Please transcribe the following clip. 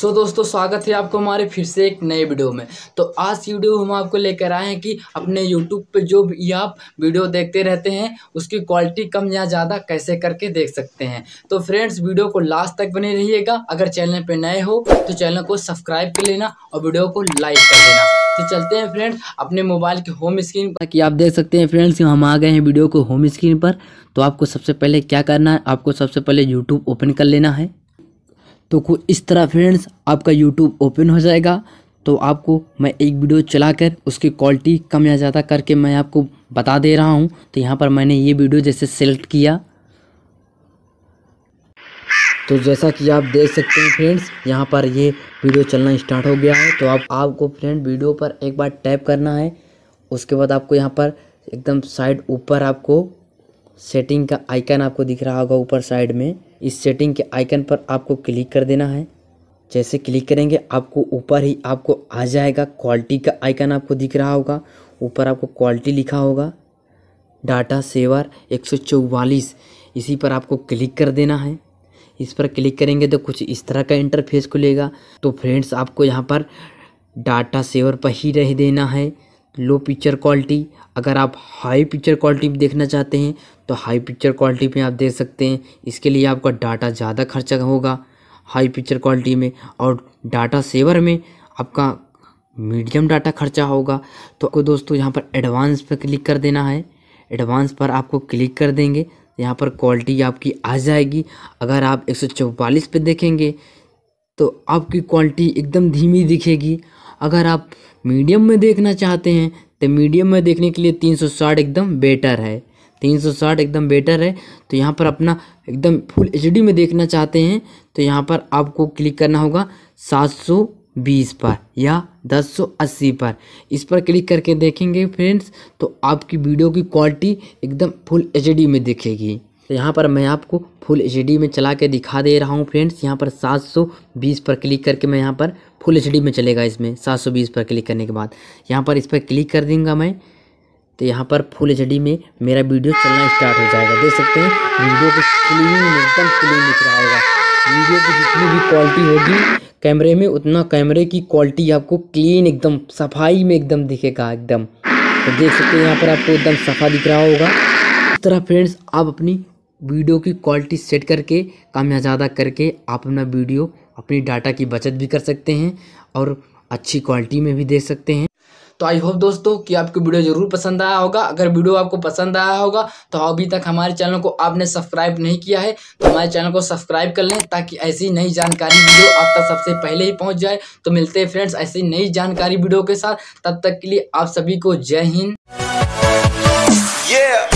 सो so, दोस्तों स्वागत है आपको हमारे फिर से एक नए वीडियो में तो आज की वीडियो हम आपको लेकर आए हैं कि अपने यूट्यूब पे जो भी आप वीडियो देखते रहते हैं उसकी क्वालिटी कम या ज़्यादा कैसे करके देख सकते हैं तो फ्रेंड्स वीडियो को लास्ट तक बने रहिएगा अगर चैनल पे नए हो तो चैनल को सब्सक्राइब कर लेना और वीडियो को लाइक कर देना तो चलते हैं फ्रेंड्स अपने मोबाइल के होम स्क्रीन पर कि आप देख सकते हैं फ्रेंड्स हम आ गए हैं वीडियो को होम स्क्रीन पर तो आपको सबसे पहले क्या करना है आपको सबसे पहले यूट्यूब ओपन कर लेना है तो कुछ इस तरह फ्रेंड्स आपका यूट्यूब ओपन हो जाएगा तो आपको मैं एक वीडियो चलाकर उसकी क्वालिटी कम या ज़्यादा करके मैं आपको बता दे रहा हूँ तो यहाँ पर मैंने ये वीडियो जैसे सेलेक्ट किया तो जैसा कि आप देख सकते हैं फ्रेंड्स यहाँ पर ये वीडियो चलना स्टार्ट हो गया है तो आप आपको फ्रेंड वीडियो पर एक बार टैप करना है उसके बाद आपको यहाँ पर एकदम साइड ऊपर आपको सेटिंग का आइकन आपको दिख रहा होगा ऊपर साइड में इस सेटिंग के आइकन पर आपको क्लिक कर देना है जैसे क्लिक करेंगे आपको ऊपर ही आपको आ जाएगा क्वालिटी का आइकन आपको दिख रहा होगा ऊपर आपको क्वालिटी लिखा होगा डाटा सेवर एक इसी पर आपको क्लिक कर देना है इस पर क्लिक करेंगे तो कुछ इस तरह का इंटरफेस खुलेगा तो फ्रेंड्स आपको यहाँ पर डाटा सेवर पर ही रह देना है लो पिक्चर क्वालिटी अगर आप हाई पिक्चर क्वालिटी में देखना चाहते हैं तो हाई पिक्चर क्वालिटी में आप देख सकते हैं इसके लिए आपका डाटा ज़्यादा खर्चा होगा हाई पिक्चर क्वालिटी में और डाटा सेवर में आपका मीडियम डाटा खर्चा होगा तो आपको दोस्तों यहाँ पर एडवांस पर क्लिक कर देना है एडवांस पर आपको क्लिक कर देंगे यहाँ पर क्वालिटी आपकी आ जाएगी अगर आप एक सौ देखेंगे तो आपकी क्वालिटी एकदम धीमी दिखेगी अगर आप मीडियम में देखना चाहते हैं तो मीडियम में देखने के लिए तीन सौ साठ एकदम बेटर है तीन सौ साठ एकदम बेटर है तो यहाँ पर अपना एकदम फुल एच में देखना चाहते हैं तो यहाँ पर आपको क्लिक करना होगा सात सौ बीस पर या दस सौ अस्सी पर इस पर क्लिक करके देखेंगे फ्रेंड्स तो आपकी वीडियो की क्वालिटी एकदम फुल एच में दिखेगी तो यहाँ पर मैं आपको फुल एच में चला के दिखा दे रहा हूँ फ्रेंड्स यहाँ पर 720 पर क्लिक करके मैं यहाँ पर फुल एच में चलेगा इसमें 720 पर क्लिक करने के बाद यहाँ पर इस पर क्लिक कर दूँगा मैं तो यहाँ पर फुल एच में मेरा वीडियो चलना स्टार्ट हो जाएगा देख सकते हैं वीडियो को क्लीन एकदम क्लीन दिख रहा होगा वीडियो की जितनी भी क्वालिटी होगी कैमरे में उतना कैमरे की क्वालिटी आपको क्लीन एकदम सफाई में एकदम दिखेगा एकदम तो देख सकते हैं यहाँ पर आपको एकदम सफ़ा दिख रहा होगा इस तरह फ्रेंड्स आप अपनी वीडियो की क्वालिटी सेट करके कम या ज़्यादा करके आप अपना वीडियो अपनी डाटा की बचत भी कर सकते हैं और अच्छी क्वालिटी में भी दे सकते हैं तो आई होप दोस्तों कि आपको वीडियो ज़रूर पसंद आया होगा अगर वीडियो आपको पसंद आया होगा तो अभी तक हमारे चैनल को आपने सब्सक्राइब नहीं किया है तो हमारे चैनल को सब्सक्राइब कर लें ताकि ऐसी नई जानकारी वीडियो आप तक सबसे पहले ही पहुँच जाए तो मिलते हैं फ्रेंड्स ऐसी नई जानकारी वीडियो के साथ तब तक के लिए आप सभी को जय हिंद yeah!